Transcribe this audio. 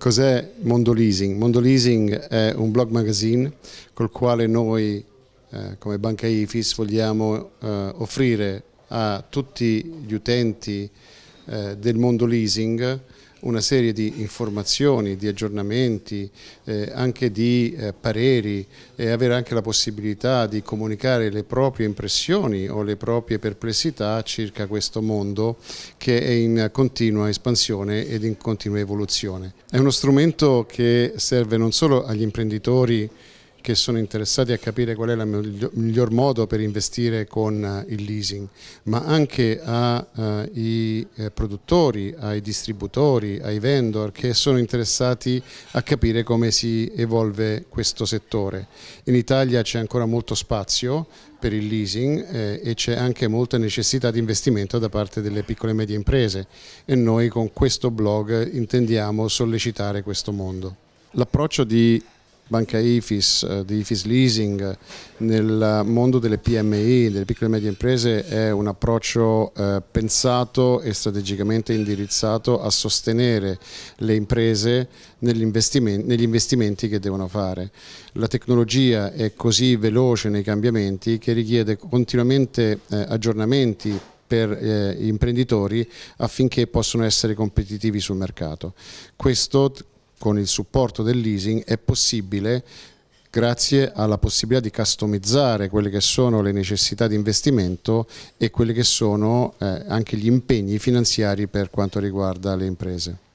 Cos'è Mondo Leasing? Mondo Leasing è un blog magazine col quale noi eh, come Banca IFIS vogliamo eh, offrire a tutti gli utenti eh, del mondo leasing una serie di informazioni, di aggiornamenti, eh, anche di eh, pareri e avere anche la possibilità di comunicare le proprie impressioni o le proprie perplessità circa questo mondo che è in continua espansione ed in continua evoluzione. È uno strumento che serve non solo agli imprenditori che sono interessati a capire qual è il miglior, modo per investire con eh, il leasing, ma anche ai eh, eh, produttori, ai distributori, ai vendor che sono interessati a capire come si evolve questo settore. In Italia c'è ancora molto spazio per il leasing eh, e c'è anche molta necessità di investimento da parte delle piccole e medie imprese e noi con questo blog intendiamo sollecitare questo mondo. L'approccio di Banca IFIS, eh, di IFIS Leasing, nel mondo delle PMI, delle piccole e medie imprese, è un approccio eh, pensato e strategicamente indirizzato a sostenere le imprese investimenti, negli investimenti che devono fare. La tecnologia è così veloce nei cambiamenti che richiede continuamente eh, aggiornamenti per eh, imprenditori affinché possano essere competitivi sul mercato. Questo con il supporto del leasing è possibile grazie alla possibilità di customizzare quelle che sono le necessità di investimento e quelli che sono eh, anche gli impegni finanziari per quanto riguarda le imprese.